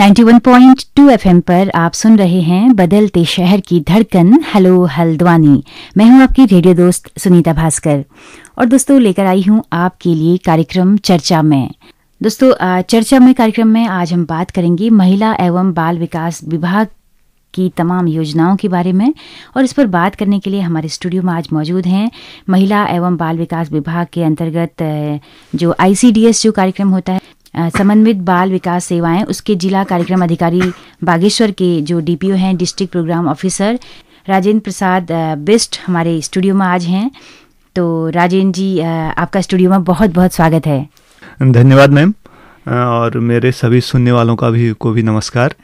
91.2 FM पर आप सुन रहे हैं बदलते शहर की धड़कन हेलो हल्द्वानी मैं हूं आपकी रेडियो दोस्त सुनीता भास्कर और दोस्तों लेकर आई हूं आपके लिए कार्यक्रम चर्चा में दोस्तों चर्चा में कार्यक्रम में आज हम बात करेंगे महिला एवं बाल विकास विभाग की तमाम योजनाओं के बारे में और इस पर बात करने के लिए हमारे स्टूडियो में आज मौजूद हैं महिला एवं बाल विकास विभाग के अंतर्गत जो आईसीडीएस जो कार्यक्रम होता है समन्वित बाल विकास सेवाएं उसके जिला कार्यक्रम अधिकारी बागेश्वर के जो डीपीओ हैं district program officer Rajendra Prasad best हमारे स्टूडियो में आज हैं तो राजेंद्र जी आपका स्टूडियो में बहुत बहुत स्वागत है धन्यवाद मैम और मेरे सभी सुनने वालों का भी को भी नमस्कार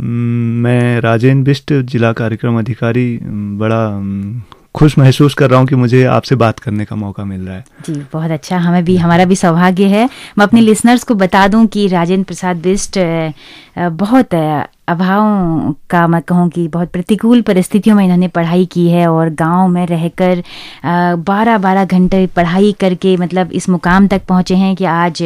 मैं राजेंद्र बिष्ट जिला कार्यक्रम अधिकारी बड़ा खुश महसूस कर रहा हूँ कि मुझे आपसे बात करने का मौका मिल रहा है जी बहुत अच्छा हमें भी हमारा भी सौभाग्य है मैं अपने लिसनर्स हाँ। को बता दूं कि राजेंद्र प्रसाद बिस्ट बहुत अभाव का मैं कहूँ कि बहुत प्रतिकूल परिस्थितियों में इन्होंने पढ़ाई की है और गांव में रहकर बारह बारह घंटे पढ़ाई करके मतलब इस मुकाम तक पहुँचे हैं कि आज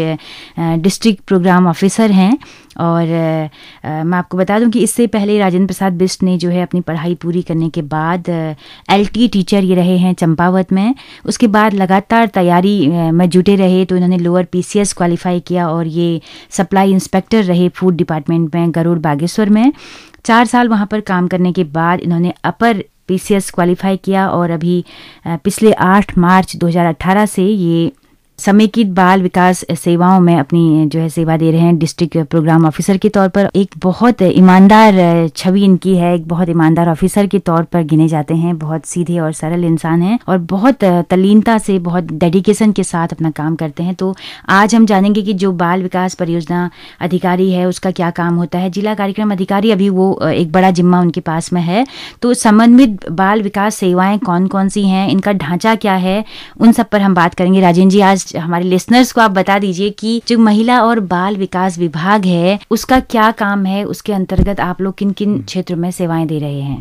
डिस्ट्रिक्ट प्रोग्राम ऑफिसर हैं और आ, मैं आपको बता दूं कि इससे पहले राजेंद्र प्रसाद बिस्ट ने जो है अपनी पढ़ाई पूरी करने के बाद टी टीचर ये रहे हैं चंपावत में उसके बाद लगातार तैयारी में जुटे रहे तो इन्होंने lower P C S qualify किया और ये सप्लाई इंस्पेक्टर रहे फूड डिपार्टमेंट में गरुड़ बागेश्वर में चार साल वहाँ पर काम करने के बाद इन्होंने upper P C S qualify किया और अभी पिछले आठ मार्च 2018 से ये समेकित बाल विकास सेवाओं में अपनी जो है सेवा दे रहे हैं डिस्ट्रिक्ट प्रोग्राम ऑफिसर के तौर पर एक बहुत ईमानदार छवि इनकी है एक बहुत ईमानदार ऑफिसर के तौर पर गिने जाते हैं बहुत सीधे और सरल इंसान हैं और बहुत तलीनता से बहुत डेडिकेशन के साथ अपना काम करते हैं तो आज हम जानेंगे कि जो बाल विकास परियोजना अधिकारी है उसका क्या काम होता है जिला कार्यक्रम अधिकारी अभी वो एक बड़ा जिम्मा उनके पास में है तो समन्वित बाल विकास सेवाएं कौन कौन सी हैं इनका ढांचा क्या है उन सब पर हम बात करेंगे राजेंद्र जी आज हमारे लिसनर्स को आप बता दीजिए कि जो महिला और बाल विकास विभाग है उसका क्या काम है उसके अंतर्गत आप लोग किन किन क्षेत्र में सेवाएं दे रहे हैं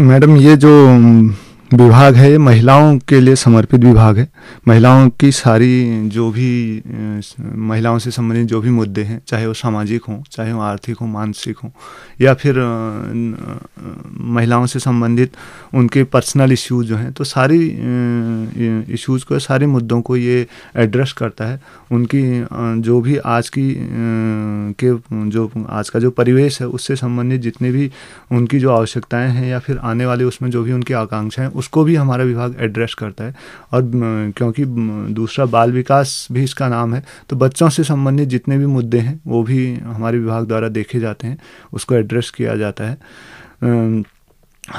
मैडम ये जो विभाग है महिलाओं के लिए समर्पित विभाग है महिलाओं की सारी जो भी महिलाओं से संबंधित जो भी मुद्दे हैं चाहे वो सामाजिक हों चाहे वो आर्थिक हों मानसिक हों या फिर महिलाओं से संबंधित उनके पर्सनल इश्यूज जो हैं तो सारी इश्यूज को सारे मुद्दों को ये एड्रेस करता है उनकी जो भी आज की के जो आज का जो परिवेश है उससे संबंधित जितने भी उनकी जो आवश्यकताएँ हैं या फिर आने वाले उसमें जो भी उनकी आकांक्षाएं उसको भी हमारा विभाग एड्रेस करता है और क्योंकि दूसरा बाल विकास भी इसका नाम है तो बच्चों से संबंधित जितने भी मुद्दे हैं वो भी हमारे विभाग द्वारा देखे जाते हैं उसको एड्रेस किया जाता है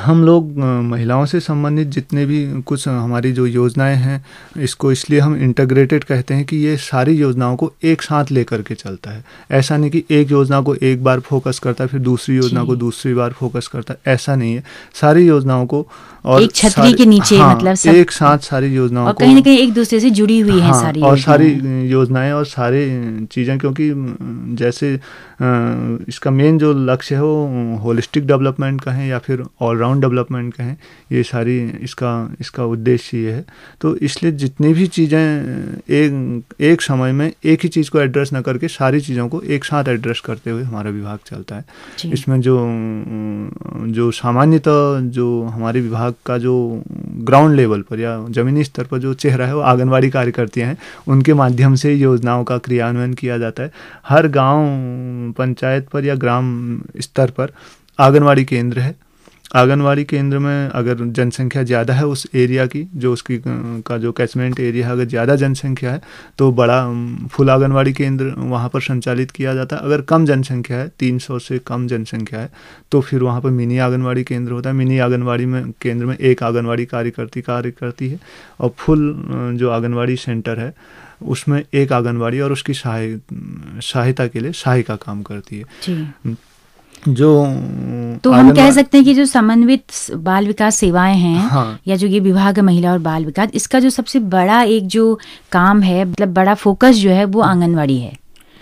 हम लोग महिलाओं से संबंधित जितने भी कुछ हमारी जो योजनाएं हैं इसको इसलिए हम इंटग्रेटेड कहते हैं कि ये सारी योजनाओं को एक साथ लेकर के चलता है ऐसा नहीं कि एक योजना को एक बार फोकस करता है फिर दूसरी योजना को दूसरी बार फोकस करता है ऐसा नहीं है सारी योजनाओं को और एक छतरी के नीचे हाँ, मतलब सब एक साथ सारी योजनाओं और कहीं ना कहीं एक दूसरे से जुड़ी हुई हाँ, है सारी और सारी योजनाएं और सारी चीज़ें क्योंकि जैसे इसका मेन जो लक्ष्य है वो होलिस्टिक डेवलपमेंट का है या फिर ऑलराउंड डेवलपमेंट का है ये सारी इसका इसका उद्देश्य ये है तो इसलिए जितनी भी चीज़ें एक एक समय में एक ही चीज़ को एड्रेस न करके सारी चीज़ों को एक साथ एड्रेस करते हुए हमारा विभाग चलता है इसमें जो जो सामान्यतः जो हमारे विभाग विभाग का जो ग्राउंड लेवल पर या ज़मीनी स्तर पर जो चेहरा है वो आंगनबाड़ी कार्यकर्ती हैं उनके माध्यम से योजनाओं का क्रियान्वयन किया जाता है हर गाँव पंचायत पर या ग्राम स्तर पर आंगनबाड़ी केंद्र है आंगनवाड़ी केंद्र में अगर जनसंख्या ज़्यादा है उस एरिया की जो उसकी का जो कैचमेंट एरिया है अगर ज़्यादा जनसंख्या है तो बड़ा फुल आंगनवाड़ी केंद्र वहाँ पर संचालित किया जाता है अगर कम जनसंख्या है 300 से कम जनसंख्या है तो फिर वहाँ पर मिनी आंगनवाड़ी केंद्र होता है मिनी आंगनवाड़ी में केंद्र में एक आंगनवाड़ी कार्यकर्ती कार्य करती है और फुल जो आंगनवाड़ी सेंटर है उसमें एक आंगनवाड़ी और उसकी सहाय सहायता के लिए सहायिका काम करती है जो तो हम कह सकते हैं कि जो समन्वित बाल विकास सेवाएं हैं हाँ। या जो ये विभाग है महिला और बाल विकास इसका जो सबसे बड़ा एक जो काम है मतलब बड़ा फोकस जो है वो आंगनवाड़ी है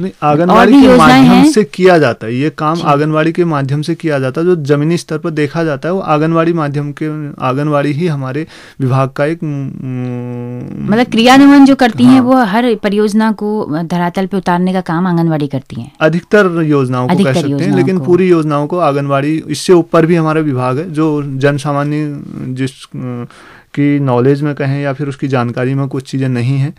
आंगनबाड़ी के माध्यम से किया जाता है ये काम आंगनबाड़ी के माध्यम से किया जाता है जो जमीनी स्तर पर देखा जाता है वो आंगनबाड़ी माध्यम के आंगनबाड़ी ही हमारे विभाग का एक मतलब क्रियान्वयन जो करती हाँ, है वो हर परियोजना को धरातल पे उतारने का काम आंगनबाड़ी करती है अधिकतर योजनाओं को कह सकते हैं लेकिन पूरी योजनाओं को आंगनबाड़ी इससे ऊपर भी हमारा विभाग है जो जन सामान्य जिस की नॉलेज में कहें या फिर उसकी जानकारी में कुछ चीज़ें नहीं है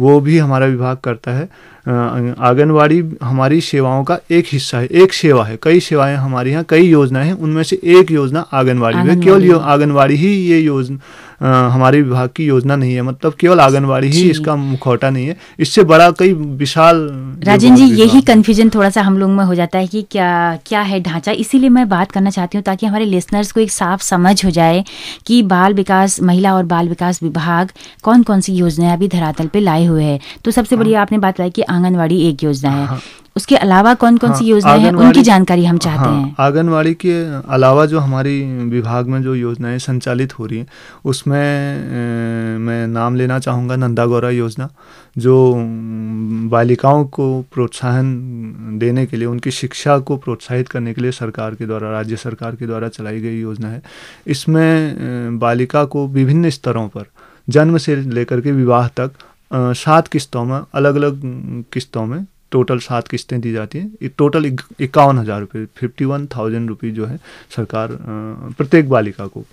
वो भी हमारा विभाग करता है आंगनवाड़ी हमारी सेवाओं का एक हिस्सा है एक सेवा है कई सेवाएं हमारे यहाँ कई योजनाएं हैं उनमें से एक योजना आंगनवाड़ी में केवल आंगनवाड़ी ही ये योजना हमारे विभाग की योजना नहीं है मतलब केवल आंगनबाड़ी ही इसका मुखौटा नहीं है इससे बड़ा कई विशाल राजेंद्र जी यही कन्फ्यूजन थोड़ा सा हम लोग में हो जाता है कि क्या क्या है ढांचा इसीलिए मैं बात करना चाहती हूँ ताकि हमारे लिसनर्स को एक साफ समझ हो जाए कि बाल विकास महिला और बाल विकास विभाग कौन कौन सी योजनाएं अभी धरातल पर लाए हुए है तो सबसे हाँ। बड़ी आपने बात बताई कि आंगनबाड़ी एक योजना है हाँ। उसके अलावा कौन कौन सी हाँ, योजनाएं हैं उनकी जानकारी हम चाहते हाँ, हैं आंगनवाड़ी के अलावा जो हमारी विभाग में जो योजनाएं संचालित हो रही हैं उसमें मैं नाम लेना चाहूँगा नंदा गौरा योजना जो बालिकाओं को प्रोत्साहन देने के लिए उनकी शिक्षा को प्रोत्साहित करने के लिए सरकार के द्वारा राज्य सरकार के द्वारा चलाई गई योजना है इसमें बालिका को विभिन्न स्तरों पर जन्म से लेकर के विवाह तक सात किस्तों में अलग अलग किस्तों में टोटल सात किस्तें दी जाती हैं टोटल इक्यावन हज़ार रुपये फिफ्टी वन थाउजेंड रुपीज़ जो है सरकार प्रत्येक बालिका को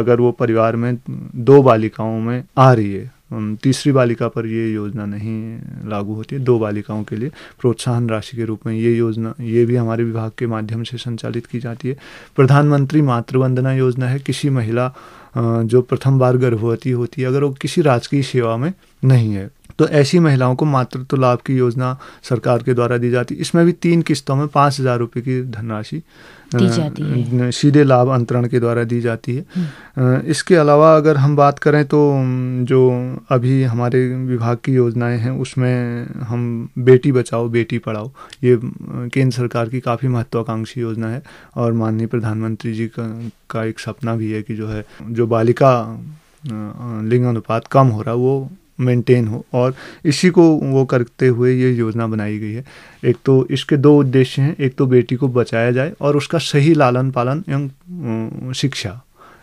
अगर वो परिवार में दो बालिकाओं में आ रही है तीसरी बालिका पर ये योजना नहीं लागू होती है दो बालिकाओं के लिए प्रोत्साहन राशि के रूप में ये योजना ये भी हमारे विभाग के माध्यम से संचालित की जाती है प्रधानमंत्री मातृवंदना योजना है किसी महिला जो प्रथम बार गर्भवती होती है अगर वो किसी राजकीय सेवा में नहीं है तो ऐसी महिलाओं को मातृत्व लाभ की योजना सरकार के द्वारा दी जाती है इसमें भी तीन किस्तों में पाँच हज़ार रुपये की धनराशि सीधे लाभ अंतरण के द्वारा दी जाती है हम्म। इसके अलावा अगर हम बात करें तो जो अभी हमारे विभाग की योजनाएं हैं उसमें हम बेटी बचाओ बेटी पढ़ाओ ये केंद्र सरकार की काफ़ी महत्वाकांक्षी योजना है और माननीय प्रधानमंत्री जी का, का एक सपना भी है कि जो है जो बालिका लिंग अनुपात कम हो रहा है वो मेंटेन हो और इसी को वो करते हुए ये योजना बनाई गई है एक तो इसके दो उद्देश्य हैं एक तो बेटी को बचाया जाए और उसका सही लालन पालन एवं शिक्षा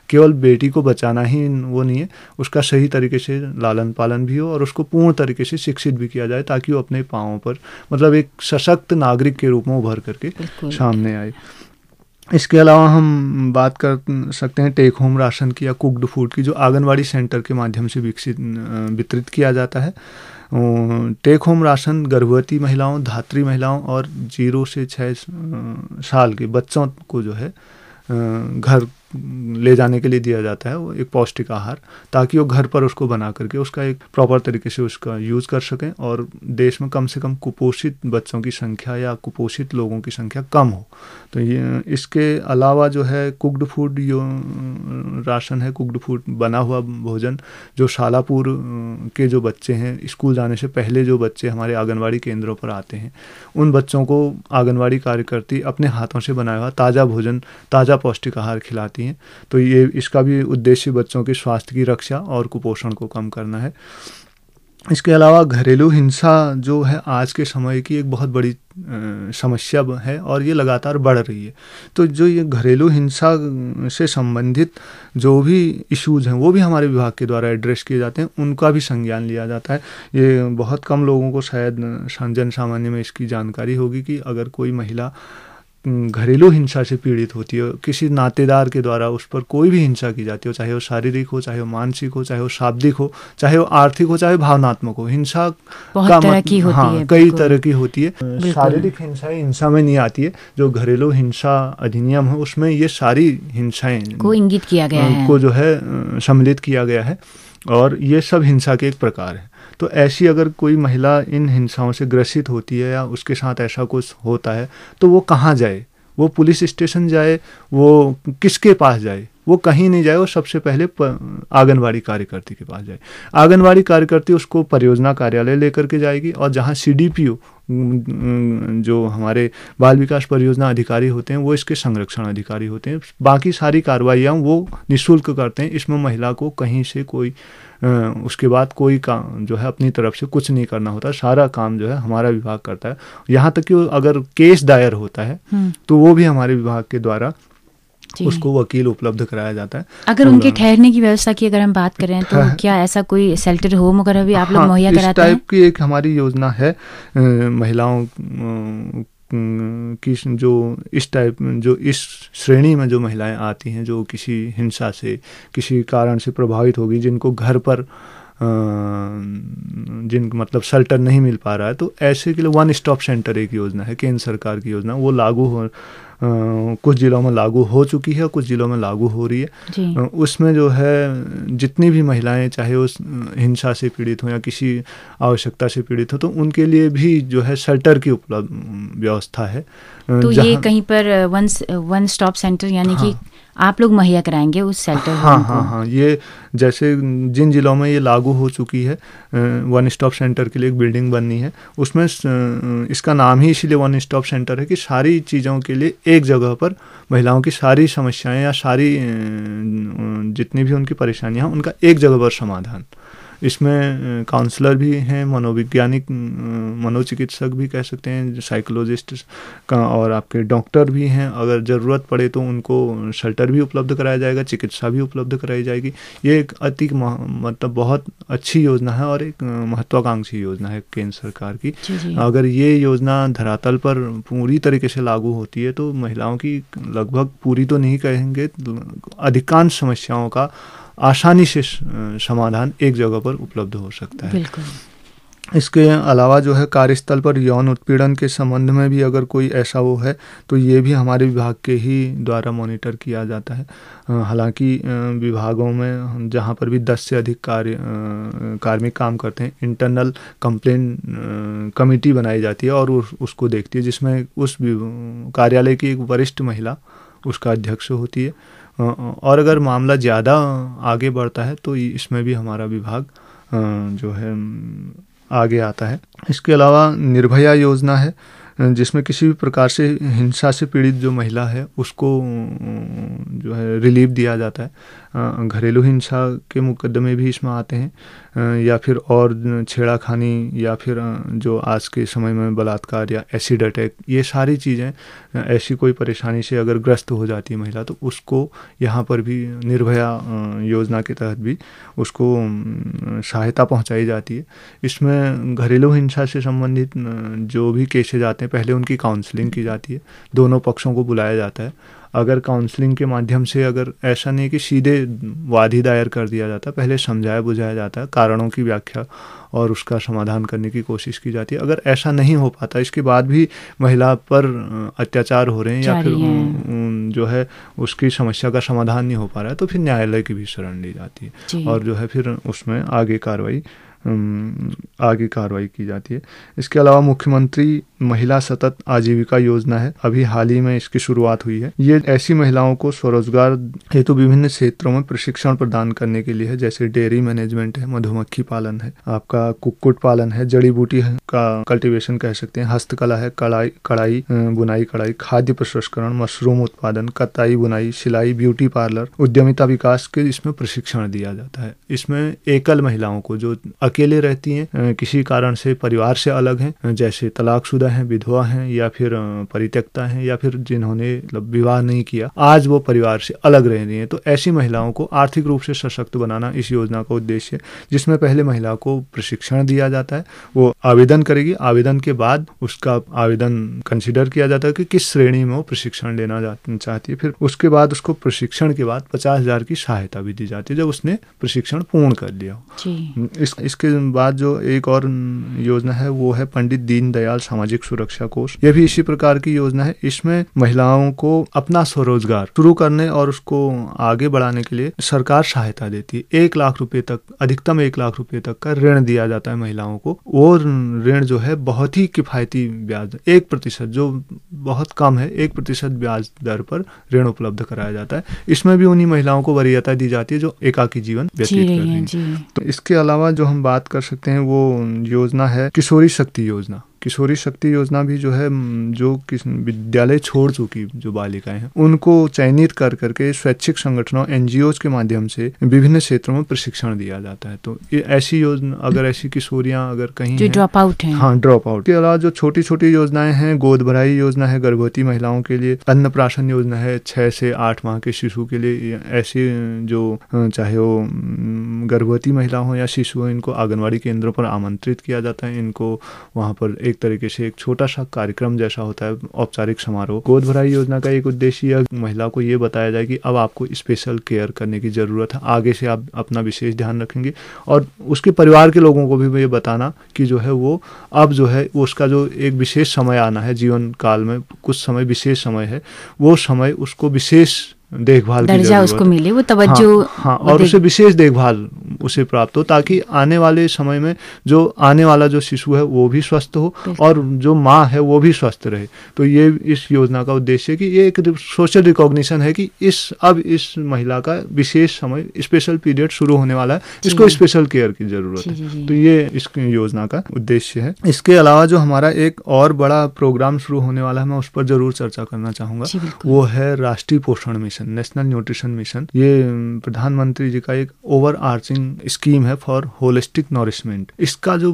केवल बेटी को बचाना ही वो नहीं है उसका सही तरीके से लालन पालन भी हो और उसको पूर्ण तरीके से शिक्षित भी किया जाए ताकि वो अपने पाँव पर मतलब एक सशक्त नागरिक के रूप में उभर करके सामने आए इसके अलावा हम बात कर सकते हैं टेक होम राशन की या कुक्ड फूड की जो आंगनवाड़ी सेंटर के माध्यम से विकसित वितरित किया जाता है टेक होम राशन गर्भवती महिलाओं धात्री महिलाओं और जीरो से छः साल के बच्चों को जो है घर ले जाने के लिए दिया जाता है वो एक पौष्टिक आहार ताकि वो घर पर उसको बना करके उसका एक प्रॉपर तरीके से उसका यूज़ कर सकें और देश में कम से कम कुपोषित बच्चों की संख्या या कुपोषित लोगों की संख्या कम हो तो ये इसके अलावा जो है कुकड फूड जो राशन है कुकड फूड बना हुआ भोजन जो शालापुर के जो बच्चे हैं स्कूल जाने से पहले जो बच्चे हमारे आंगनबाड़ी केंद्रों पर आते हैं उन बच्चों को आंगनबाड़ी कार्यकर्ती अपने हाथों से बनाया हुआ ताज़ा भोजन ताज़ा पौष्टिक आहार खिलाती जाती हैं तो ये इसका भी उद्देश्य बच्चों के स्वास्थ्य की रक्षा और कुपोषण को कम करना है इसके अलावा घरेलू हिंसा जो है आज के समय की एक बहुत बड़ी समस्या है और ये लगातार बढ़ रही है तो जो ये घरेलू हिंसा से संबंधित जो भी इश्यूज हैं वो भी हमारे विभाग के द्वारा एड्रेस किए जाते हैं उनका भी संज्ञान लिया जाता है ये बहुत कम लोगों को शायद जन सामान्य में इसकी जानकारी होगी कि अगर कोई महिला घरेलू हिंसा से पीड़ित होती हो किसी नातेदार के द्वारा उस पर कोई भी हिंसा की जाती हो चाहे वो शारीरिक हो चाहे वो मानसिक हो चाहे वो शाब्दिक हो चाहे वो आर्थिक हो चाहे भावनात्मक हो हिंसा का तरह की होती हाँ, है कई तरह की होती है शारीरिक हिंसाएं हिंसा में नहीं आती है जो घरेलू हिंसा अधिनियम है उसमें ये सारी हिंसाएं को इंगित किया गया को जो है सम्मिलित किया गया है और ये सब हिंसा के एक प्रकार है तो ऐसी अगर कोई महिला इन हिंसाओं से ग्रसित होती है या उसके साथ ऐसा कुछ होता है तो वो कहाँ जाए वो पुलिस स्टेशन जाए वो किसके पास जाए वो कहीं नहीं जाए वो सबसे पहले आंगनबाड़ी कार्यकर्ती के पास जाए आंगनबाड़ी कार्यकर्ती उसको परियोजना कार्यालय लेकर के जाएगी और जहाँ सी जो हमारे बाल विकास परियोजना अधिकारी होते हैं वो इसके संरक्षण अधिकारी होते हैं बाकी सारी कार्रवाइयाँ वो निःशुल्क करते हैं इसमें महिला को कहीं से कोई उसके बाद कोई काम जो है अपनी तरफ से कुछ नहीं करना होता सारा काम जो है हमारा विभाग करता है यहाँ तक कि अगर केस दायर होता है तो वो भी हमारे विभाग के द्वारा उसको वकील उपलब्ध कराया जाता है अगर तो उनके ठहरने की व्यवस्था की अगर हम बात करें तो हाँ। क्या ऐसा कोई सेल्टर होम वगैरह भी आप लोग हाँ, मुहैया कराते हैं टाइप की एक हमारी योजना है महिलाओं किस जो इस टाइप जो इस श्रेणी में जो महिलाएं आती हैं जो किसी हिंसा से किसी कारण से प्रभावित होगी जिनको घर पर जिन मतलब शेल्टर नहीं मिल पा रहा है तो ऐसे के लिए वन स्टॉप सेंटर एक योजना है केंद्र सरकार की योजना वो लागू हो कुछ जिलों में लागू हो चुकी है कुछ जिलों में लागू हो रही है उसमें जो है जितनी भी महिलाएं चाहे उस हिंसा से पीड़ित हो या किसी आवश्यकता से पीड़ित हो तो उनके लिए भी जो है शेल्टर की उपलब्ध व्यवस्था है तो ये कहीं पर वन वन स्टॉप सेंटर यानी हाँ, कि आप लोग मुहैया कराएंगे उस सेल्टर हाँ हाँ को? हाँ ये जैसे जिन जिलों में ये लागू हो चुकी है वन स्टॉप सेंटर के लिए एक बिल्डिंग बननी है उसमें इसका नाम ही इसीलिए वन स्टॉप सेंटर है कि सारी चीज़ों के लिए एक जगह पर महिलाओं की सारी समस्याएं या सारी जितनी भी उनकी परेशानियां हैं उनका एक जगह पर समाधान इसमें काउंसलर भी हैं मनोविज्ञानिक मनोचिकित्सक भी कह सकते हैं साइकोलॉजिस्ट का और आपके डॉक्टर भी हैं अगर ज़रूरत पड़े तो उनको शेल्टर भी उपलब्ध कराया जाएगा चिकित्सा भी उपलब्ध कराई जाएगी ये एक अति मतलब बहुत अच्छी योजना है और एक महत्वाकांक्षी योजना है केंद्र सरकार की अगर ये योजना धरातल पर पूरी तरीके से लागू होती है तो महिलाओं की लगभग पूरी तो नहीं कहेंगे अधिकांश समस्याओं का आसानी से समाधान एक जगह पर उपलब्ध हो सकता है इसके अलावा जो है कार्यस्थल पर यौन उत्पीड़न के संबंध में भी अगर कोई ऐसा वो है तो ये भी हमारे विभाग के ही द्वारा मॉनिटर किया जाता है हालांकि विभागों में जहां जहाँ पर भी 10 से अधिक कार्य कार्मिक काम करते हैं इंटरनल कंप्लेन कमेटी बनाई जाती है और उस, उसको देखती है जिसमें उस कार्यालय की एक वरिष्ठ महिला उसका अध्यक्ष होती है और अगर मामला ज़्यादा आगे बढ़ता है तो इसमें भी हमारा विभाग जो है आगे आता है इसके अलावा निर्भया योजना है जिसमें किसी भी प्रकार से हिंसा से पीड़ित जो महिला है उसको जो है रिलीफ दिया जाता है घरेलू हिंसा के मुकदमे भी इसमें आते हैं या फिर और छेड़ाखानी या फिर जो आज के समय में बलात्कार या एसिड अटैक ये सारी चीज़ें ऐसी कोई परेशानी से अगर ग्रस्त हो जाती है महिला तो उसको यहाँ पर भी निर्भया योजना के तहत भी उसको सहायता पहुँचाई जाती है इसमें घरेलू हिंसा से संबंधित जो भी केसेज आते हैं पहले उनकी काउंसलिंग की जाती है दोनों पक्षों को बुलाया जाता है अगर काउंसलिंग के माध्यम से अगर ऐसा नहीं कि सीधे वादी दायर कर दिया जाता पहले समझाया बुझाया जाता है कारणों की व्याख्या और उसका समाधान करने की कोशिश की जाती है अगर ऐसा नहीं हो पाता इसके बाद भी महिला पर अत्याचार हो रहे हैं या फिर है। जो है उसकी समस्या का समाधान नहीं हो पा रहा है तो फिर न्यायालय की भी शरण ली जाती है और जो है फिर उसमें आगे कार्रवाई आगे कार्रवाई की जाती है इसके अलावा मुख्यमंत्री महिला सतत आजीविका योजना है अभी हाल ही में इसकी शुरुआत हुई है ये ऐसी महिलाओं को स्वरोजगार हेतु विभिन्न क्षेत्रों में प्रशिक्षण प्रदान करने के लिए है जैसे डेयरी मैनेजमेंट है मधुमक्खी पालन है आपका कुक्कुट पालन है जड़ी बूटी का कल्टिवेशन कह सकते हैं हस्तकला है कड़ाई कढ़ाई बुनाई कढ़ाई खाद्य प्रसंस्करण मशरूम उत्पादन कताई बुनाई सिलाई ब्यूटी पार्लर उद्यमिता विकास के इसमें प्रशिक्षण दिया जाता है इसमें एकल महिलाओं को जो अकेले रहती हैं किसी कारण से परिवार से अलग हैं जैसे तलाकशुदा हैं विधवा हैं या फिर परित्यक्ता हैं या फिर जिन्होंने मतलब, विवाह नहीं किया आज वो परिवार से अलग रह रही हैं तो ऐसी महिलाओं को आर्थिक रूप से सशक्त बनाना इस योजना का उद्देश्य है जिसमें पहले महिला को प्रशिक्षण दिया जाता है वो आवेदन करेगी आवेदन के बाद उसका आवेदन कंसिडर किया जाता है कि किस श्रेणी में वो प्रशिक्षण लेना चाहती है फिर उसके बाद उसको प्रशिक्षण के बाद पचास की सहायता भी दी जाती है जब उसने प्रशिक्षण पूर्ण कर लिया इस उसके बाद जो एक और योजना है वो है पंडित दीनदयाल सामाजिक सुरक्षा कोष यह भी इसी प्रकार की योजना है इसमें महिलाओं को अपना स्वरोजगार शुरू करने और उसको आगे बढ़ाने के लिए सरकार सहायता देती है एक लाख रुपए तक अधिकतम एक लाख रुपए तक का ऋण दिया जाता है महिलाओं को और ऋण जो है बहुत ही किफायती ब्याज एक प्रतिशत जो बहुत कम है एक प्रतिशत ब्याज दर पर ऋण उपलब्ध कराया जाता है इसमें भी उन्हीं महिलाओं को वरीयता दी जाती है जो एकाकी जीवन व्यतीत कर रही है तो इसके अलावा जो हम बात कर सकते हैं वो योजना है किशोरी शक्ति योजना किशोरी शक्ति योजना भी जो है जो विद्यालय छोड़ चुकी जो बालिकाएं हैं उनको चयनित कर करके स्वैच्छिक संगठनों एन के माध्यम से विभिन्न क्षेत्रों में प्रशिक्षण दिया जाता है तो ऐसी योजना अगर ऐसी किशोरियां अगर कहीं ड्रॉप आउट है हाँ ड्रॉप आउट के अलावा जो छोटी छोटी योजनाएं हैं गोद भराई योजना है गर्भवती महिलाओं के लिए अन्न प्राशन योजना है छह से आठ माह के शिशु के लिए ऐसी जो चाहे वो गर्भवती महिला हो या शिशु हो इनको आंगनबाड़ी केंद्रों पर आमंत्रित किया जाता है इनको वहां पर एक तरीके से एक छोटा सा कार्यक्रम जैसा होता है औपचारिक समारोह गोद भराई योजना का एक उद्देश्य यह महिला को ये बताया जाए कि अब आपको स्पेशल केयर करने की ज़रूरत है आगे से आप अपना विशेष ध्यान रखेंगे और उसके परिवार के लोगों को भी ये बताना कि जो है वो अब जो है उसका जो एक विशेष समय आना है जीवन काल में कुछ समय विशेष समय है वो समय उसको विशेष देखभाल दर्जा उसको मिले वो तवज्जो हाँ, हाँ और उसे विशेष देखभाल उसे प्राप्त हो ताकि आने वाले समय में जो आने वाला जो शिशु है वो भी स्वस्थ हो और जो माँ है वो भी स्वस्थ रहे तो ये इस योजना का उद्देश्य है कि ये एक सोशल रिकॉग्निशन है कि इस अब इस महिला का विशेष समय स्पेशल पीरियड शुरू होने वाला है इसको स्पेशल केयर की जरूरत है तो ये इस योजना का उद्देश्य है इसके अलावा जो हमारा एक और बड़ा प्रोग्राम शुरू होने वाला है मैं उस पर जरूर चर्चा करना चाहूंगा वो है राष्ट्रीय पोषण mission mission national nutrition mission ये प्रधानमंत्री जी का एक ओवर आर्चिंग स्कीम है फॉर होलिस्टिक नॉरिशमेंट इसका जो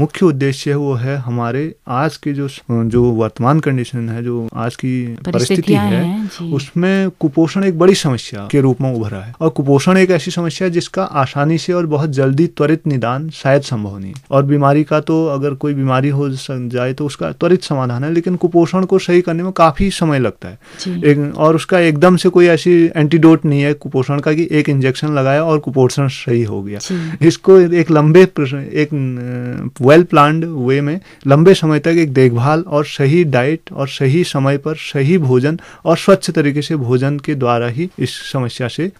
मुख्य उद्देश्य है वो है हमारे आज के जो जो वर्तमान कंडीशन है जो आज की परिस्थिति है, है उसमें कुपोषण एक बड़ी समस्या के रूप में उभरा है और कुपोषण एक ऐसी समस्या है जिसका आसानी से और बहुत जल्दी त्वरित निदान शायद संभव नहीं और बीमारी का तो अगर कोई बीमारी हो जाए तो उसका त्वरित समाधान है लेकिन कुपोषण को सही करने में काफी समय लगता है एक, और उसका एकदम एकदम से कोई ऐसी एंटीडोट नहीं है कुपोषण का कि एक इंजेक्शन लगाया और कुपोषण सही हो गया इसको एक लंबे एक वेल प्लान्ड वे में लंबे समय तक एक देखभाल और सही डाइट और सही समय पर सही भोजन और स्वच्छ तरीके से भोजन के द्वारा ही इस समस्या से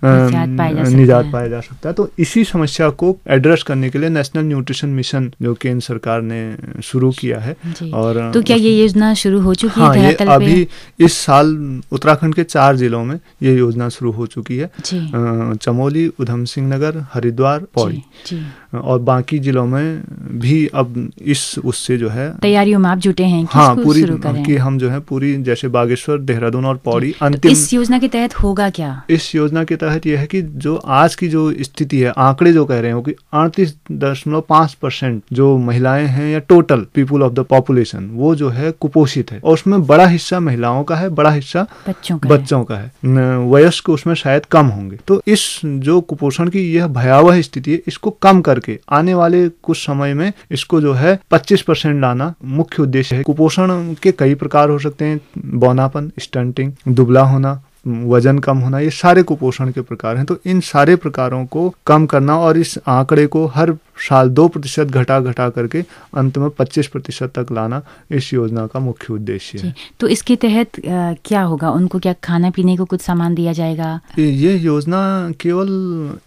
निजात पाया जा सकता है तो इसी समस्या को एड्रेस करने के लिए नेशनल न्यूट्रिशन मिशन जो केंद्र सरकार ने शुरू किया है और तो क्या ये योजना शुरू हो चुकी हाँ, है अभी इस साल उत्तराखंड के चार जिलों में ये योजना शुरू हो चुकी है चमोली उधम सिंह नगर हरिद्वार पौड़ी जी, जी. और बाकी जिलों में भी अब इस उससे जो है तैयारियों में आप जुटे हैं कि हाँ पूरी कि हम जो है पूरी जैसे बागेश्वर देहरादून और पौड़ी तो अंतिम तो इस योजना के तहत होगा क्या इस योजना के तहत यह है कि जो आज की जो स्थिति है आंकड़े जो कह रहे हैं कि अड़तीस दशमलव पांच परसेंट जो महिलाएं हैं या total people of the population वो जो है कुपोषित है और उसमें बड़ा हिस्सा महिलाओं का है बड़ा हिस्सा बच्चों का बच्चों का है वयस्क उसमें शायद कम होंगे तो इस जो कुपोषण की यह भयावह स्थिति है इसको कम करके सके आने वाले कुछ समय में इसको जो है 25 परसेंट लाना मुख्य उद्देश्य है कुपोषण के कई प्रकार हो सकते हैं बौनापन स्टंटिंग दुबला होना वजन कम होना ये सारे कुपोषण के प्रकार हैं तो इन सारे प्रकारों को कम करना और इस आंकड़े को हर साल दो प्रतिशत घटा घटा करके अंत में पच्चीस प्रतिशत तक लाना इस योजना का मुख्य उद्देश्य है तो इसके तहत क्या होगा उनको क्या खाना पीने को कुछ सामान दिया जाएगा ये योजना केवल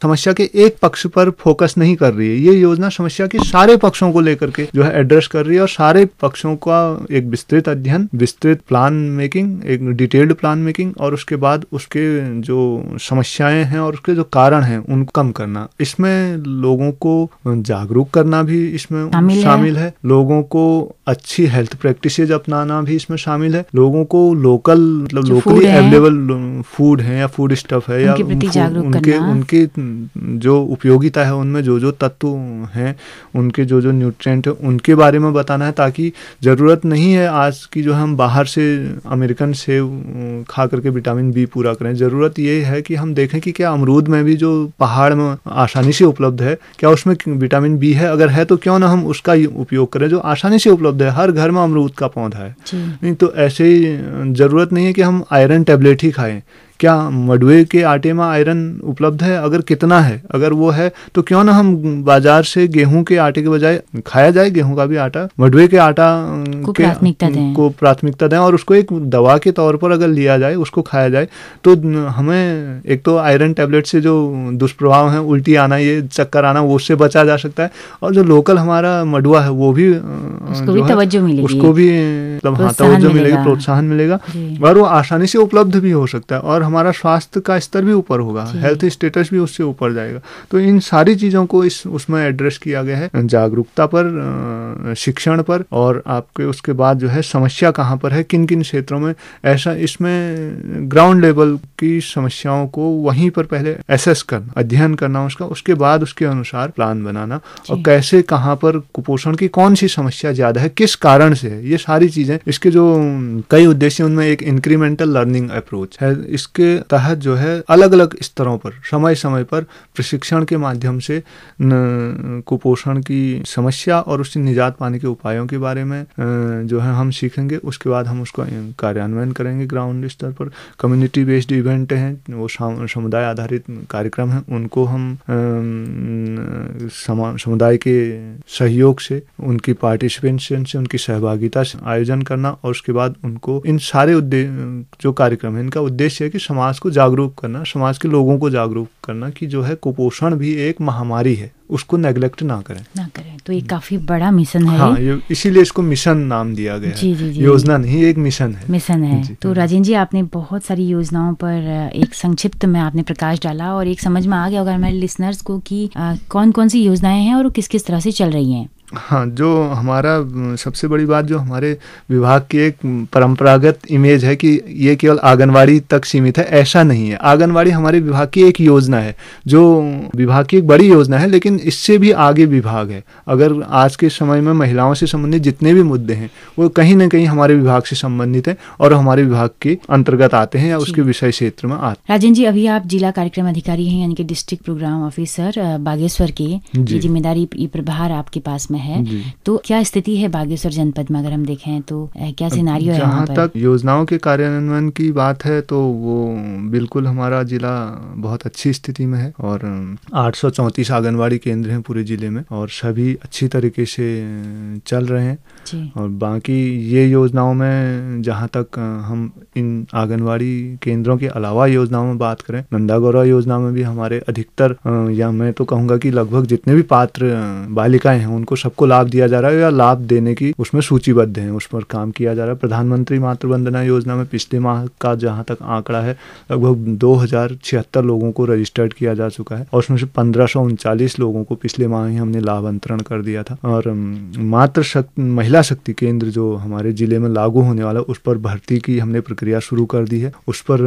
समस्या के एक पक्ष पर फोकस नहीं कर रही है ये योजना समस्या के सारे पक्षों को लेकर के जो है एड्रेस कर रही है और सारे पक्षों का एक विस्तृत अध्ययन विस्तृत प्लान मेकिंग एक डिटेल्ड प्लान मेकिंग और उसके बाद उसके जो समस्याएं हैं और उसके जो कारण हैं उनको कम करना इसमें लोगों को जागरूक करना भी इसमें शामिल, शामिल है।, है लोगों को अच्छी हेल्थ प्रैक्टिसेज अपनाना भी इसमें शामिल है लोगों को लोकल मतलब लोकली अवेलेबल फूड है या फूड स्टफ है या उनके उनके जो उपयोगिता है उनमें जो जो तत्व हैं उनके जो जो न्यूट्रेंट है उनके बारे में बताना है ताकि ज़रूरत नहीं है आज की जो हम बाहर से अमेरिकन सेव खा करके विटामिन बी पूरा करें ज़रूरत ये है कि हम देखें कि क्या अमरूद में भी जो पहाड़ में आसानी से उपलब्ध है क्या उसमें विटामिन बी है अगर है तो क्यों ना हम उसका उपयोग करें जो आसानी से उपलब्ध है हर घर में अमरूद का पौधा है नहीं तो ऐसे ज़रूरत नहीं है कि हम आयरन टेबलेट ही खाएं क्या मडुए के आटे में आयरन उपलब्ध है अगर कितना है अगर वो है तो क्यों ना हम बाजार से गेहूं के आटे के बजाय खाया जाए गेहूं का भी आटा मडुए के आटा को प्राथमिकता दें को प्राथमिकता दें और उसको एक दवा के तौर पर अगर लिया जाए उसको खाया जाए तो हमें एक तो आयरन टेबलेट से जो दुष्प्रभाव है उल्टी आना ये चक्कर आना वो उससे बचा जा सकता है और जो लोकल हमारा मडुआ है वो भी उसको भी मिलेगी मतलब हाँ, प्रोत्साहन मिलेगा और वो आसानी से उपलब्ध भी हो सकता है और हमारा स्वास्थ्य का स्तर भी ऊपर होगा हेल्थ स्टेटस भी उससे ऊपर जाएगा तो इन सारी चीज़ों को इस उसमें एड्रेस किया गया है जागरूकता पर शिक्षण पर और आपके उसके बाद जो है समस्या कहाँ पर है किन किन क्षेत्रों में ऐसा इसमें ग्राउंड लेवल की समस्याओं को वहीं पर पहले एसेस करना अध्ययन करना उसका उसके बाद उसके अनुसार प्लान बनाना और कैसे कहाँ पर कुपोषण की कौन सी समस्या ज़्यादा है किस कारण से है ये सारी चीज़ें इसके जो कई उद्देश्य उनमें एक इंक्रीमेंटल लर्निंग अप्रोच है इसके उसके तहत जो है अलग अलग स्तरों पर समय समय पर प्रशिक्षण के माध्यम से कुपोषण की समस्या और उससे निजात पाने के उपायों के बारे में जो है हम सीखेंगे उसके बाद हम उसको कार्यान्वयन करेंगे ग्राउंड स्तर पर कम्युनिटी बेस्ड इवेंट हैं वो समुदाय आधारित कार्यक्रम हैं उनको हम समुदाय के सहयोग से उनकी पार्टिसिपेशन से उनकी सहभागिता से आयोजन करना और उसके बाद उनको इन सारे उद्देश्य जो कार्यक्रम है इनका उद्देश्य है कि समाज को जागरूक करना समाज के लोगों को जागरूक करना कि जो है कुपोषण भी एक महामारी है उसको नेग्लेक्ट ना करें ना करें तो ये काफी बड़ा मिशन है हाँ इसीलिए इसको मिशन नाम दिया गया जी, जी, जी, योजना नहीं एक मिशन है मिशन है तो राजेंद्र जी आपने बहुत सारी योजनाओं पर एक संक्षिप्त में आपने प्रकाश डाला और एक समझ में आ गया होगा हमारे लिसनर्स को की कौन कौन सी योजनाएं हैं और किस किस तरह से चल रही है हाँ जो हमारा सबसे बड़ी बात जो हमारे विभाग की एक परंपरागत इमेज है कि ये केवल आंगनवाड़ी तक सीमित है ऐसा नहीं है आंगनवाड़ी हमारे विभाग की एक योजना है जो विभाग की एक बड़ी योजना है लेकिन इससे भी आगे विभाग है अगर आज के समय में महिलाओं से संबंधित जितने भी मुद्दे हैं वो कहीं ना कहीं हमारे विभाग से संबंधित है और हमारे विभाग के अंतर्गत आते हैं या उसके विषय क्षेत्र में आते राजेंद्र जी अभी आप जिला कार्यक्रम अधिकारी हैं यानी कि डिस्ट्रिक्ट प्रोग्राम ऑफिसर बागेश्वर के जिम्मेदारी प्रभार आपके पास में में है तो क्या स्थिति है बागेश्वर जनपद में अगर हम देखें तो क्या सिनारियो है यहाँ तक योजनाओं के कार्यान्वयन की बात है तो वो बिल्कुल हमारा जिला बहुत अच्छी स्थिति में है और आठ आंगनबाड़ी केंद्र है पूरे जिले में और सभी अच्छी तरीके से चल रहे हैं और बाकी ये योजनाओं में जहाँ तक हम इन आंगनबाड़ी केंद्रों के अलावा योजनाओं में बात करें नंदा योजना में भी हमारे अधिकतर या मैं तो कहूँगा कि लगभग जितने भी पात्र बालिकाएं हैं उनको सब सबको लाभ दिया जा रहा है या लाभ देने की उसमें सूचीबद्ध है उस पर काम किया जा रहा है प्रधानमंत्री मातृवंदना योजना में पिछले माह का जहाँ तक आंकड़ा है लगभग दो लोगों को रजिस्टर्ड किया जा चुका है और उसमें से पंद्रह लोगों को पिछले माह ही हमने लाभ अंतरण कर दिया था और मातृ शक्ति महिला शक्ति केंद्र जो हमारे जिले में लागू होने वाला उस पर भर्ती की हमने प्रक्रिया शुरू कर दी है उस पर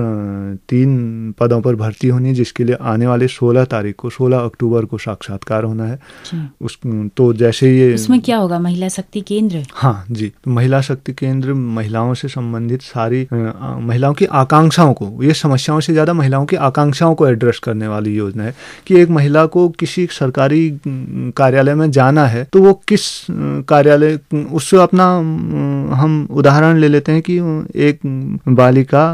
तीन पदों पर भर्ती होनी है जिसके लिए आने वाले 16 तारीख को 16 अक्टूबर को साक्षात्कार होना है उस तो जैसे ही ये इसमें क्या होगा महिला शक्ति केंद्र हाँ जी महिला शक्ति केंद्र महिलाओं से संबंधित सारी महिलाओं की आकांक्षाओं को ये समस्याओं से ज़्यादा महिलाओं की आकांक्षाओं को एड्रेस करने वाली योजना है कि एक महिला को किसी सरकारी कार्यालय में जाना है तो वो किस कार्यालय उससे अपना हम उदाहरण ले लेते हैं कि एक बालिका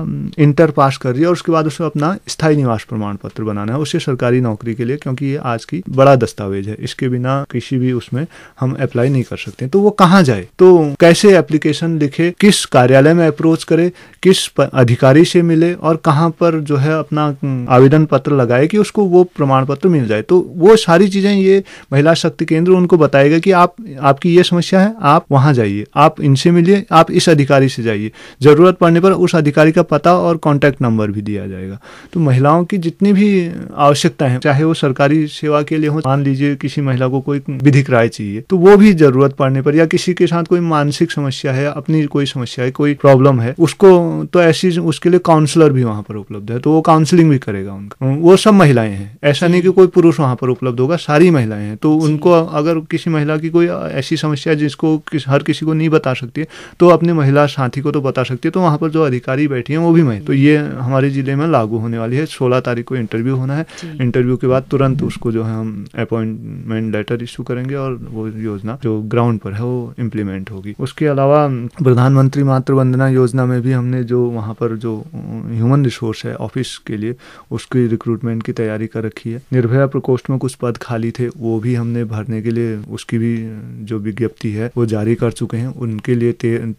इंटर पास कर रही है और उसके बाद उसे अपना स्थायी निवास प्रमाण पत्र बनाना है उसे सरकारी नौकरी के लिए क्योंकि ये आज की बड़ा दस्तावेज है इसके बिना किसी भी उसमें हम अप्लाई नहीं कर सकते तो वो कहाँ जाए तो कैसे एप्लीकेशन लिखे किस कार्यालय में अप्रोच करे किस अधिकारी से मिले और कहाँ पर जो है अपना आवेदन पत्र लगाए कि उसको वो प्रमाण पत्र मिल जाए तो वो सारी चीज़ें ये महिला शक्ति केंद्र उनको बताएगा कि आप आपकी ये समस्या है आप वहां जाइए आप इनसे मिलिए आप इस अधिकारी से जाइए ज़रूरत पड़ने पर उस अधिकारी का पता और कॉन्टैक्ट नंबर भी दिया जाएगा तो महिलाओं की जितनी भी आवश्यकता है चाहे वो सरकारी सेवा के लिए हो मान लीजिए किसी महिला को कोई विधिक राय चाहिए चाहिए तो वो भी जरूरत पड़ने पर या किसी के साथ कोई मानसिक समस्या है अपनी कोई समस्या है कोई प्रॉब्लम है उसको तो ऐसी उसके लिए काउंसलर भी वहाँ पर उपलब्ध है तो वो काउंसलिंग भी करेगा उनका वो सब महिलाएं हैं ऐसा नहीं कि कोई पुरुष वहां पर उपलब्ध होगा सारी महिलाएं हैं तो उनको अगर किसी महिला की कोई ऐसी समस्या है जिसको किस, हर किसी को नहीं बता सकती है तो अपने महिला साथी को तो बता सकती है तो वहां पर जो अधिकारी बैठी है वो भी महिला तो ये हमारे जिले में लागू होने वाली है सोलह तारीख को इंटरव्यू होना है इंटरव्यू के बाद तुरंत उसको जो है हम अपॉइंटमेंट लेटर इशू करेंगे और वो योजना जो ग्राउंड पर है वो इम्प्लीमेंट होगी उसके अलावा प्रधानमंत्री मातृ वंदना योजना में भी हमने जो वहाँ पर जो ह्यूमन रिसोर्स है ऑफिस के लिए उसकी रिक्रूटमेंट की तैयारी कर रखी है निर्भया प्रकोष्ठ में कुछ पद खाली थे वो भी हमने भरने के लिए उसकी भी जो विज्ञप्ति है वो जारी कर चुके हैं उनके लिए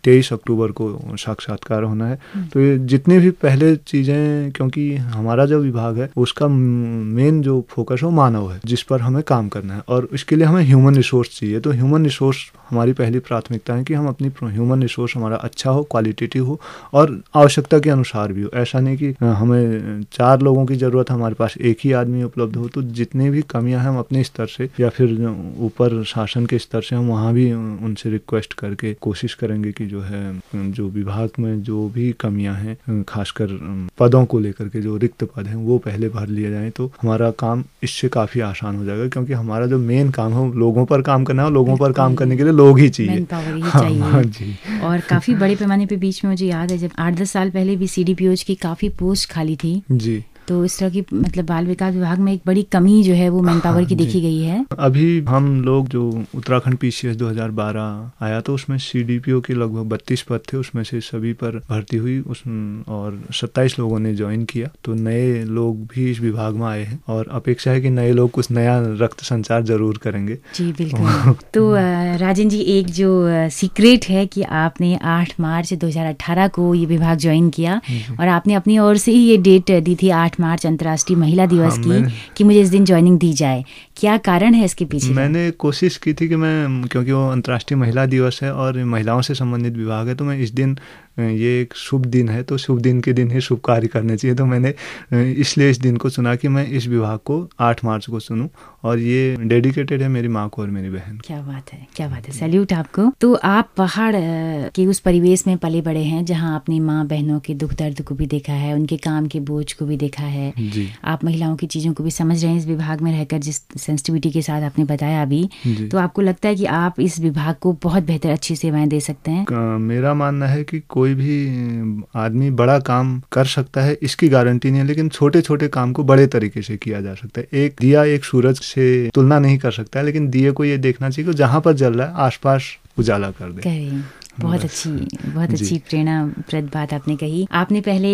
तेईस अक्टूबर को साक्षात्कार होना है हम्म। तो ये जितने भी पहले चीज़ें क्योंकि हमारा जो विभाग है उसका मेन जो फोकस है मानव है जिस पर हमें काम करना है और इसके लिए हमें ह्यूमन रिसोर्स चाहिए तो ह्यूमन रिसोर्स हमारी पहली प्राथमिकता है कि हम अपनी ह्यूमन रिसोर्स हमारा अच्छा हो क्वालिटेटिव हो और आवश्यकता के अनुसार भी हो ऐसा नहीं कि हमें चार लोगों की ज़रूरत हमारे पास एक ही आदमी उपलब्ध हो तो जितनी भी कमियां हैं हम अपने स्तर से या फिर ऊपर शासन के स्तर से हम वहाँ भी उनसे रिक्वेस्ट करके कोशिश करेंगे कि जो है जो विभाग में जो भी कमियाँ हैं खासकर पदों को लेकर के जो रिक्त पद हैं वो पहले भर लिए जाएँ तो हमारा काम इससे काफ़ी आसान हो जाएगा क्योंकि हमारा जो मेन काम है लोगों पर काम काम करना है लोगों पर काम करने के लिए लोग ही चाहिए हाँ, हाँ चाहिए और काफ़ी बड़े पैमाने पे बीच में मुझे याद है जब आठ दस साल पहले भी सी डी की काफ़ी पोस्ट खाली थी जी तो इस तरह की मतलब बाल विकास विभाग में एक बड़ी कमी जो है वो मैन पावर की हाँ, देखी गई है अभी हम लोग जो उत्तराखंड पीसीएस 2012 आया तो उसमें सीडीपीओ के लगभग बत्तीस पद थे उसमें से सभी पर भर्ती हुई उस और 27 लोगों ने ज्वाइन किया तो नए लोग भी इस विभाग में आए हैं और अपेक्षा है की नए लोग कुछ नया रक्त संचार जरूर करेंगे जी बिल्कुल तो राजन जी एक जो सीक्रेट है की आपने आठ मार्च दो को ये विभाग ज्वाइन किया हम्म। और आपने अपनी ओर से ही ये डेट दी थी आठ 8 मार्च अंतर्राष्ट्रीय महिला दिवस हाँ, की कि मुझे इस दिन ज्वाइनिंग दी जाए क्या कारण है इसके पीछे मैंने कोशिश की थी कि मैं क्योंकि वो अंतर्राष्ट्रीय महिला दिवस है और महिलाओं से संबंधित विभाग है तो मैं इस दिन ये एक शुभ दिन है तो शुभ दिन के दिन ही शुभ कार्य करने चाहिए तो मैंने इसलिए इस दिन को चुना कि मैं इस विवाह को आठ मार्च को सुनू और ये डेडिकेटेड है मेरी माँ को और मेरी बहन क्या बात है क्या बात है सैल्यूट आपको तो आप पहाड़ के उस परिवेश में पले बड़े हैं जहाँ आपने माँ बहनों के दुख दर्द को भी देखा है उनके काम के बोझ को भी देखा है आप महिलाओं की चीज़ों को भी समझ रहे हैं इस विभाग में रहकर जिस सेंसिटिविटी के साथ आपने बताया अभी तो आपको लगता है की आप इस विभाग को बहुत बेहतर अच्छी सेवाएं दे सकते हैं मेरा मानना है की कोई कोई भी आदमी बड़ा काम कर सकता है इसकी गारंटी नहीं है लेकिन छोटे छोटे काम को बड़े तरीके से किया जा सकता है एक दिया एक सूरज से तुलना नहीं कर सकता है लेकिन दिए को ये देखना चाहिए कि जहां पर जल रहा है आसपास उजाला कर दे बहुत अच्छी बहुत अच्छी प्रेरणाप्रद बात आपने कही आपने पहले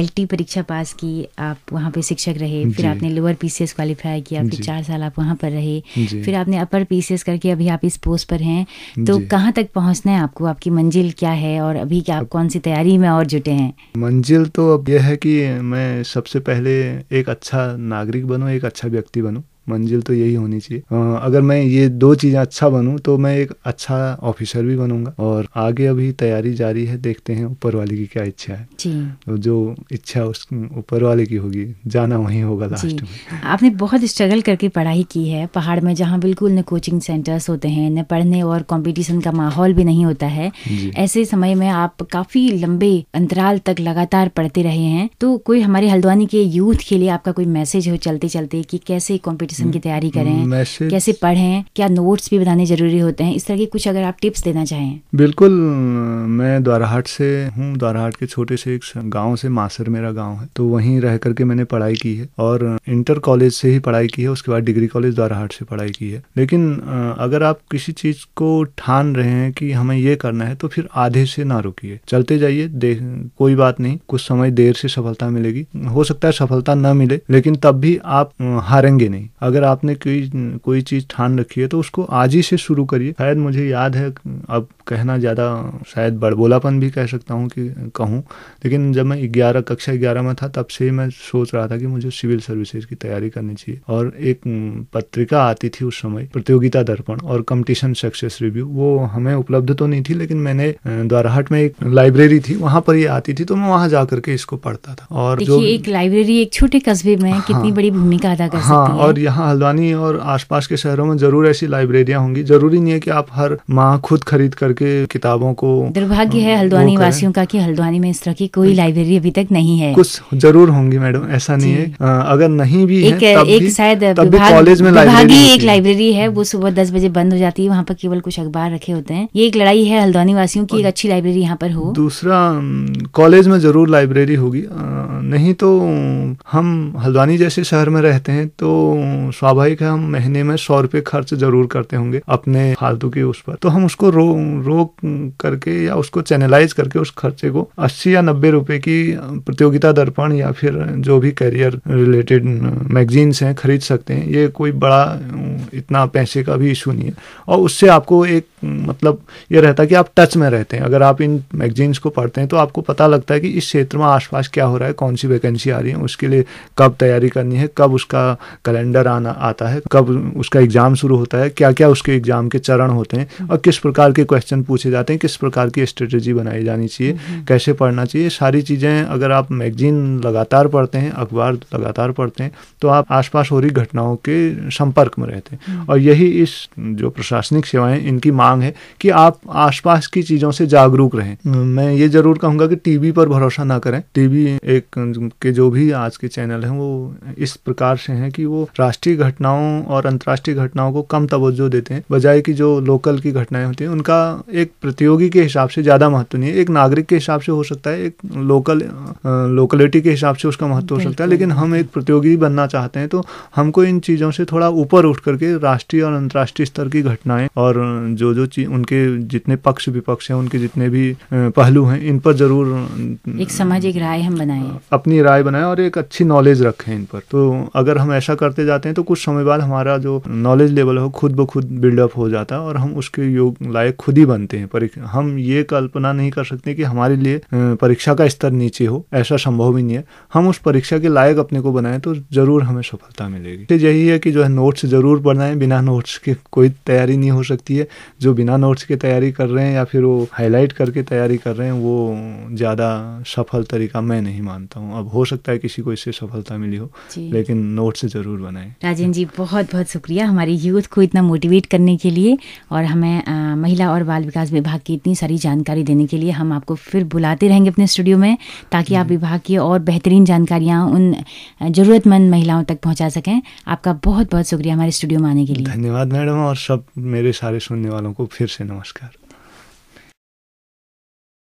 एल परीक्षा पास की आप वहाँ पे शिक्षक रहे फिर आपने लोअर पीसीएस क्वालिफाई किया फिर चार साल आप वहाँ पर रहे फिर आपने अपर पीसीएस करके अभी आप इस पोस्ट पर हैं तो कहाँ तक पहुँचना है आपको आपकी मंजिल क्या है और अभी क्या आप कौन सी तैयारी में और जुटे हैं मंजिल तो अब यह है कि मैं सबसे पहले एक अच्छा नागरिक बनूँ एक अच्छा व्यक्ति बनूँ मंजिल तो यही होनी चाहिए अगर मैं ये दो चीज़ें अच्छा बनूं तो मैं एक अच्छा ऑफिसर भी बनूंगा और आगे अभी तैयारी जारी है देखते हैं ऊपर वाले की क्या इच्छा है जी। तो जो इच्छा उस ऊपर वाले की होगी जाना वही होगा लास्ट में आपने बहुत स्ट्रगल करके पढ़ाई की है पहाड़ में जहाँ बिल्कुल न कोचिंग सेंटर्स होते हैं न पढ़ने और कॉम्पिटिशन का माहौल भी नहीं होता है ऐसे समय में आप काफ़ी लंबे अंतराल तक लगातार पढ़ते रहे हैं तो कोई हमारे हल्द्वानी के यूथ के लिए आपका कोई मैसेज हो चलते चलते की कैसे कॉम्पिटिशन किस्म की तैयारी करें हम्म, कैसे पढ़ें क्या नोट्स भी बनाने जरूरी होते हैं इस तरह की कुछ अगर आप टिप्स देना चाहें बिल्कुल मैं द्वाराहाट से हूँ द्वाराहाट के छोटे से एक गाँव से मासर मेरा गाँव है तो वहीं रह करके मैंने पढ़ाई की है और इंटर कॉलेज से ही पढ़ाई की है उसके बाद डिग्री कॉलेज द्वाराहाट से पढ़ाई की है लेकिन अगर आप किसी चीज को ठान रहे हैं कि हमें ये करना है तो फिर आधे से ना रुकिए चलते जाइए देख कोई बात नहीं कुछ समय देर से सफलता मिलेगी हो सकता है सफलता न मिले लेकिन तब भी आप हारेंगे नहीं अगर आपने कोई कोई चीज़ ठान रखी है तो उसको आज ही से शुरू करिए शायद मुझे याद है अब कहना ज़्यादा शायद बड़बोलापन भी कह सकता हूँ कि कहूँ लेकिन जब मैं ग्यारह कक्षा ग्यारह में था तब से मैं सोच रहा था कि मुझे सिविल सर्विसेज की तैयारी करनी चाहिए और एक पत्रिका आती थी उस समय प्रतियोगिता दर्पण और कंपटीशन सक्सेस रिव्यू वो हमें उपलब्ध तो नहीं थी लेकिन मैंने द्वाराहाट में एक लाइब्रेरी थी वहाँ पर ये आती थी तो मैं वहाँ जा करके इसको पढ़ता था और जो एक लाइब्रेरी एक छोटे कस्बे में कितनी हाँ। बड़ी भूमिका अदा कर हाँ, सकती है और यहाँ यहाँ हल्द्वानी और आसपास के शहरों में जरूर ऐसी लाइब्रेरियाँ होंगी जरूरी नहीं है कि आप हर माह खुद खरीद करके किताबों को दुर्भाग्य है हल्द्वानी वासियों का कि हल्द्वानी में इस तरह की कोई लाइब्रेरी अभी तक नहीं है कुछ जरूर होंगी मैडम ऐसा नहीं है अगर नहीं भी एक, शायद कॉलेज में एक लाइब्रेरी है वो सुबह दस बजे बंद हो जाती है वहाँ पर केवल कुछ अखबार रखे होते हैं ये एक लड़ाई है हल्द्वानी वासियों की एक अच्छी लाइब्रेरी यहाँ पर हो दूसरा कॉलेज में जरूर लाइब्रेरी होगी नहीं तो हम हल्द्वानी जैसे शहर में रहते हैं तो हूँ स्वाभाविक है हम महीने में सौ रुपये खर्च जरूर करते होंगे अपने फालतू के उस पर तो हम उसको रो रोक करके या उसको चैनलाइज करके उस खर्चे को अस्सी या नब्बे रुपये की प्रतियोगिता दर्पण या फिर जो भी करियर रिलेटेड मैगजीन्स हैं खरीद सकते हैं ये कोई बड़ा इतना पैसे का भी इशू नहीं है और उससे आपको एक मतलब ये रहता है कि आप टच में रहते हैं अगर आप इन मैगजीन्स को पढ़ते हैं तो आपको पता लगता है कि इस क्षेत्र में आसपास क्या हो रहा है कौन सी वैकेंसी आ रही है उसके लिए कब तैयारी करनी है कब उसका कैलेंडर आना आता है कब उसका एग्ज़ाम शुरू होता है क्या क्या उसके एग्ज़ाम के चरण होते हैं और किस प्रकार के क्वेश्चन पूछे जाते हैं किस प्रकार की स्ट्रेटेजी बनाई जानी चाहिए कैसे पढ़ना चाहिए सारी चीज़ें अगर आप मैगजीन लगातार पढ़ते हैं अखबार लगातार पढ़ते हैं तो आप आसपास हो रही घटनाओं के संपर्क में रहते हैं हम्म। और यही इस जो प्रशासनिक सेवाएं इनकी मांग है कि आप आसपास की चीज़ों से जागरूक रहें मैं ये ज़रूर कहूंगा कि टीवी पर भरोसा ना करें टीवी एक के जो भी आज के चैनल हैं वो इस प्रकार से हैं कि वो राष्ट्रीय राष्ट्रीय घटनाओं और अंतर्राष्ट्रीय घटनाओं को कम तवज्जो देते हैं बजाय कि जो लोकल की घटनाएं होती हैं उनका एक प्रतियोगी के हिसाब से ज़्यादा महत्व नहीं है एक नागरिक के हिसाब से हो सकता है एक लोकल लोकलिटी के हिसाब से उसका महत्व हो सकता है लेकिन हम एक प्रतियोगी बनना चाहते हैं तो हमको इन चीज़ों से थोड़ा ऊपर उठ करके राष्ट्रीय और अंतर्राष्ट्रीय स्तर की घटनाएं और जो जो चीज उनके जितने पक्ष विपक्ष हैं उनके जितने भी पहलू हैं इन पर जरूर एक सामाजिक राय हम बनाए अपनी राय बनाए और एक अच्छी नॉलेज रखें इन पर तो अगर हम ऐसा करते जाते जाते हैं तो कुछ समय बाद हमारा जो नॉलेज लेवल है खुद ब खुद बिल्डअप हो जाता है और हम उसके योग लायक खुद ही बनते हैं परीक्षा हम ये कल्पना नहीं कर सकते कि हमारे लिए परीक्षा का स्तर नीचे हो ऐसा संभव ही नहीं है हम उस परीक्षा के लायक अपने को बनाएं तो जरूर हमें सफलता मिलेगी तो यही है कि जो है नोट्स जरूर बनाएं बिना नोट्स के कोई तैयारी नहीं हो सकती है जो बिना नोट्स की तैयारी कर रहे हैं या फिर वो हाईलाइट करके तैयारी कर रहे हैं वो ज़्यादा सफल तरीका मैं नहीं मानता हूँ अब हो सकता है किसी को इससे सफलता मिली हो लेकिन नोट्स जरूर बनाएं राजेंद्र जी बहुत बहुत शुक्रिया हमारी यूथ को इतना मोटिवेट करने के लिए और हमें आ, महिला और बाल विकास विभाग की इतनी सारी जानकारी देने के लिए हम आपको फिर बुलाते रहेंगे अपने स्टूडियो में ताकि आप विभाग की और बेहतरीन जानकारियाँ उन ज़रूरतमंद महिलाओं तक पहुँचा सकें आपका बहुत बहुत शुक्रिया हमारे स्टूडियो में आने के लिए धन्यवाद मैडम और सब मेरे सारे सुनने वालों को फिर से नमस्कार